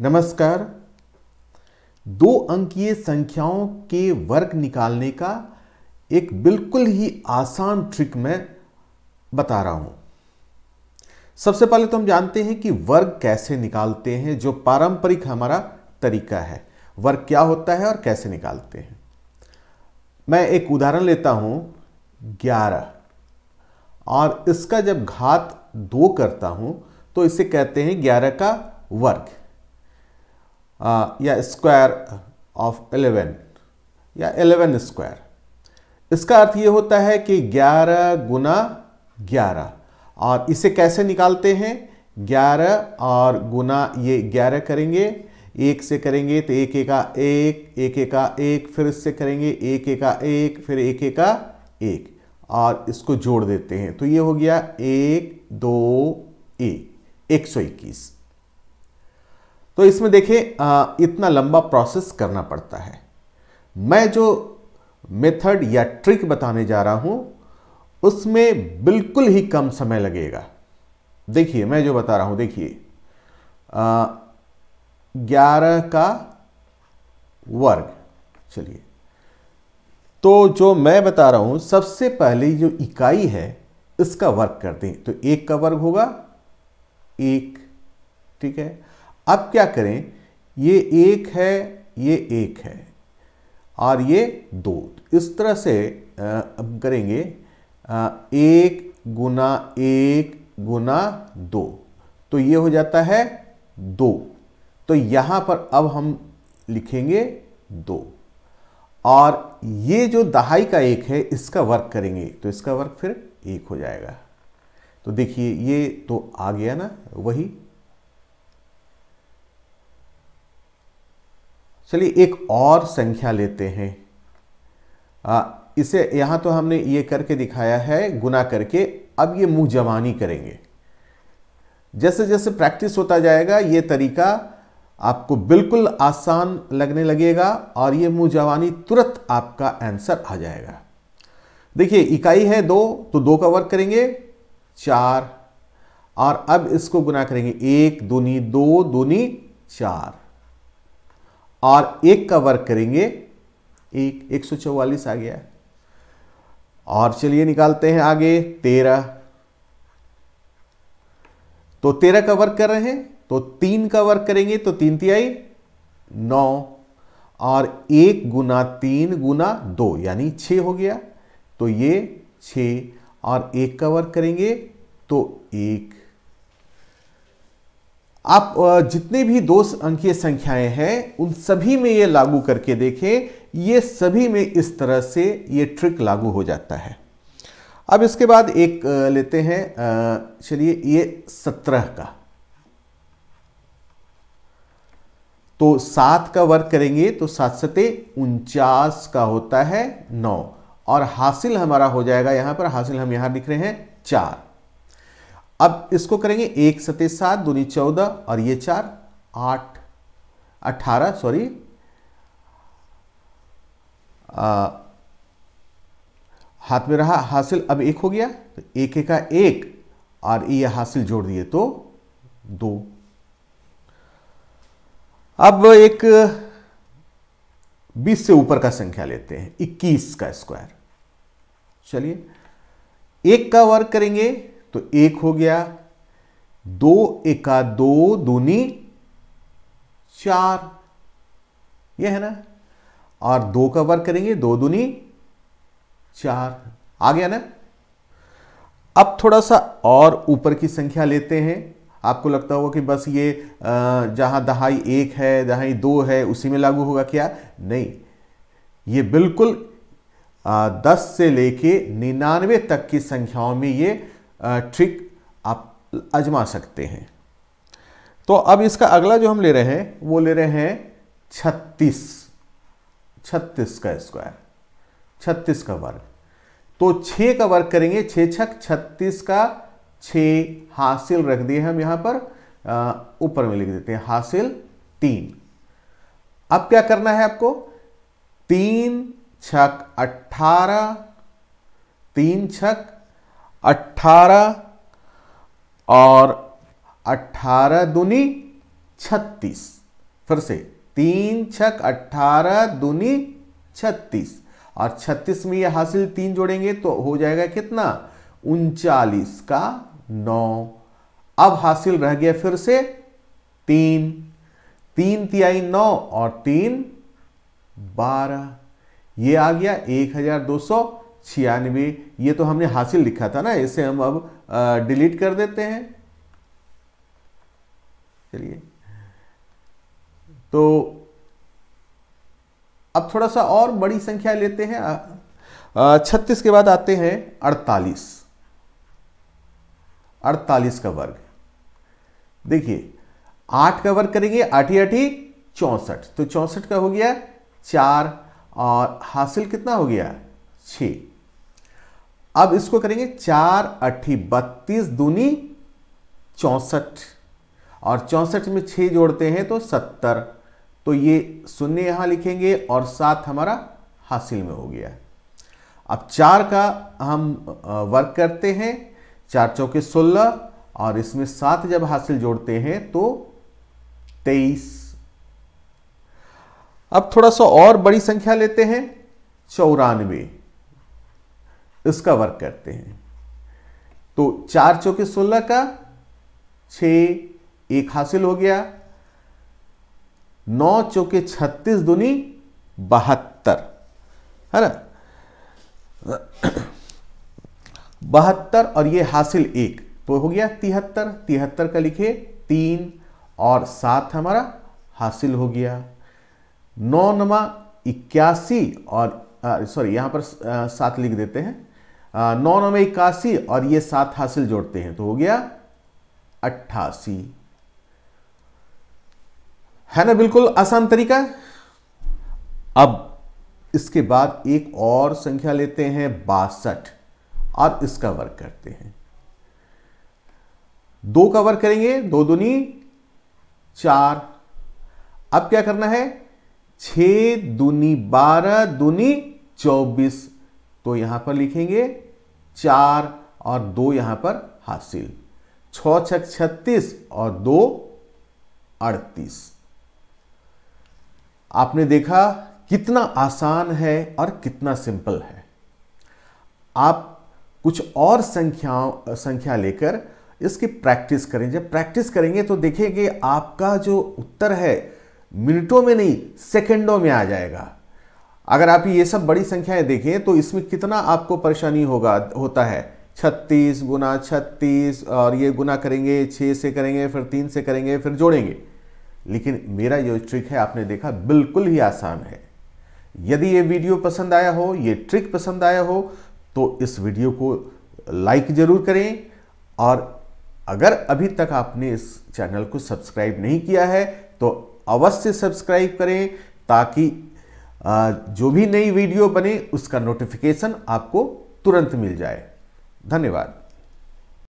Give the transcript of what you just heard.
नमस्कार दो अंकीय संख्याओं के वर्ग निकालने का एक बिल्कुल ही आसान ट्रिक मैं बता रहा हूं सबसे पहले तो हम जानते हैं कि वर्ग कैसे निकालते हैं जो पारंपरिक हमारा तरीका है वर्ग क्या होता है और कैसे निकालते हैं मैं एक उदाहरण लेता हूं ग्यारह और इसका जब घात दो करता हूं तो इसे कहते हैं ग्यारह का वर्ग या स्क्वायर ऑफ 11 या 11 स्क्वायर इसका अर्थ ये होता है कि 11 गुना ग्यारह और इसे कैसे निकालते हैं 11 और गुना ये 11 करेंगे एक से करेंगे तो एक एका एक एक एका एक फिर इससे करेंगे एक एका एक फिर एक एका एक और इसको जोड़ देते हैं तो ये हो गया एक दो एक एक सौ इक्कीस तो इसमें देखिए इतना लंबा प्रोसेस करना पड़ता है मैं जो मेथड या ट्रिक बताने जा रहा हूं उसमें बिल्कुल ही कम समय लगेगा देखिए मैं जो बता रहा हूं देखिए ग्यारह का वर्ग चलिए तो जो मैं बता रहा हूं सबसे पहले जो इकाई है इसका वर्ग कर दें तो एक का वर्ग होगा एक ठीक है अब क्या करें ये एक है ये एक है और ये दो इस तरह से अब करेंगे एक गुना एक गुना दो तो ये हो जाता है दो तो यहाँ पर अब हम लिखेंगे दो और ये जो दहाई का एक है इसका वर्क करेंगे तो इसका वर्क फिर एक हो जाएगा तो देखिए ये तो आ गया ना वही चलिए एक और संख्या लेते हैं आ, इसे यहाँ तो हमने ये करके दिखाया है गुना करके अब ये मुँह जवानी करेंगे जैसे जैसे प्रैक्टिस होता जाएगा ये तरीका आपको बिल्कुल आसान लगने लगेगा और ये मुँह जवानी तुरंत आपका आंसर आ जाएगा देखिए इकाई है दो तो दो का वर्क करेंगे चार और अब इसको गुना करेंगे एक दूनी दो दूनी चार और एक का वर्क करेंगे एक एक सौ चौवालीस आ गया और चलिए निकालते हैं आगे तेरह तो तेरह का वर्क कर रहे हैं तो तीन का वर्क करेंगे तो तीन तिहाई नौ और एक गुना तीन गुना दो यानी छ हो गया तो ये छ और एक का वर्क करेंगे तो एक आप जितने भी दो अंकीय संख्याएं हैं उन सभी में ये लागू करके देखें ये सभी में इस तरह से ये ट्रिक लागू हो जाता है अब इसके बाद एक लेते हैं चलिए ये सत्रह का तो सात का वर्ग करेंगे तो सात सते उनचास का होता है नौ और हासिल हमारा हो जाएगा यहां पर हासिल हम यहां लिख रहे हैं चार अब इसको करेंगे एक सते सात दूनी चौदह और ये चार आठ अठारह सॉरी हाथ में रहा हासिल अब एक हो गया तो एक का एक और ये हासिल जोड़ दिए तो दो अब एक बीस से ऊपर का संख्या लेते हैं इक्कीस का स्क्वायर चलिए एक का वर्ग करेंगे तो एक हो गया दो एका दो दूनी चार ये है ना और दो का वर्ग करेंगे दो दूनी चार आ गया ना अब थोड़ा सा और ऊपर की संख्या लेते हैं आपको लगता होगा कि बस ये जहां दहाई एक है दहाई दो है उसी में लागू होगा क्या नहीं ये बिल्कुल दस से लेके निन्यानवे तक की संख्याओं में ये ट्रिक आप आजमा सकते हैं तो अब इसका अगला जो हम ले रहे हैं वो ले रहे हैं छत्तीस छत्तीस का स्क्वायर छत्तीस का वर्ग तो 6 का वर्ग करेंगे 6 छक छत्तीस का 6 हासिल रख दिए हम यहां पर ऊपर में लिख देते हैं हासिल तीन अब क्या करना है आपको तीन छक 18, तीन छक अट्ठारह और अट्ठारह दुनी छत्तीस फिर से तीन छक अट्ठारह दुनी छत्तीस और छत्तीस में यह हासिल तीन जोड़ेंगे तो हो जाएगा कितना उनचालीस का नौ अब हासिल रह गया फिर से तीन तीन तिहाई नौ और तीन बारह ये आ गया एक हजार दो सौ छियानवे ये तो हमने हासिल लिखा था ना इसे हम अब डिलीट कर देते हैं चलिए तो अब थोड़ा सा और बड़ी संख्या लेते हैं छत्तीस के बाद आते हैं अड़तालीस अड़तालीस का वर्ग देखिए आठ का वर्ग करेंगे आठी आठी चौसठ तो चौंसठ का हो गया चार और हासिल कितना हो गया छः अब इसको करेंगे चार अट्ठी बत्तीस दूनी चौसठ और चौसठ में छह जोड़ते हैं तो सत्तर तो ये शून्य यहां लिखेंगे और सात हमारा हासिल में हो गया अब चार का हम वर्क करते हैं चार चौके सोलह और इसमें सात जब हासिल जोड़ते हैं तो तेईस अब थोड़ा सा और बड़ी संख्या लेते हैं चौरानवे इसका वर्क करते हैं तो चार चौके सोलह का छ एक हासिल हो गया नौ चौके छत्तीस दुनी बहत्तर है ना बहत्तर और ये हासिल एक तो हो गया तिहत्तर तिहत्तर का लिखे तीन और सात हमारा हासिल हो गया नौ नमा इक्यासी और सॉरी यहां पर सात लिख देते हैं नौ नौ में इक्यासी और ये सात हासिल जोड़ते हैं तो हो गया अट्ठासी है ना बिल्कुल आसान तरीका अब इसके बाद एक और संख्या लेते हैं बासठ और इसका वर्क करते हैं दो का वर्क करेंगे दो दुनी चार अब क्या करना है छ दुनी बारह दुनी चौबीस तो यहां पर लिखेंगे चार और दो यहां पर हासिल छ छक छत्तीस और दो अड़तीस आपने देखा कितना आसान है और कितना सिंपल है आप कुछ और संख्याओं संख्या लेकर इसकी प्रैक्टिस करें जब प्रैक्टिस करेंगे तो देखेंगे आपका जो उत्तर है मिनटों में नहीं सेकंडों में आ जाएगा अगर आप ये सब बड़ी संख्याएं देखें तो इसमें कितना आपको परेशानी होगा होता है छत्तीस गुना छत्तीस और ये गुना करेंगे छः से करेंगे फिर तीन से करेंगे फिर जोड़ेंगे लेकिन मेरा जो ट्रिक है आपने देखा बिल्कुल ही आसान है यदि ये वीडियो पसंद आया हो ये ट्रिक पसंद आया हो तो इस वीडियो को लाइक ज़रूर करें और अगर अभी तक आपने इस चैनल को सब्सक्राइब नहीं किया है तो अवश्य सब्सक्राइब करें ताकि जो भी नई वीडियो बने उसका नोटिफिकेशन आपको तुरंत मिल जाए धन्यवाद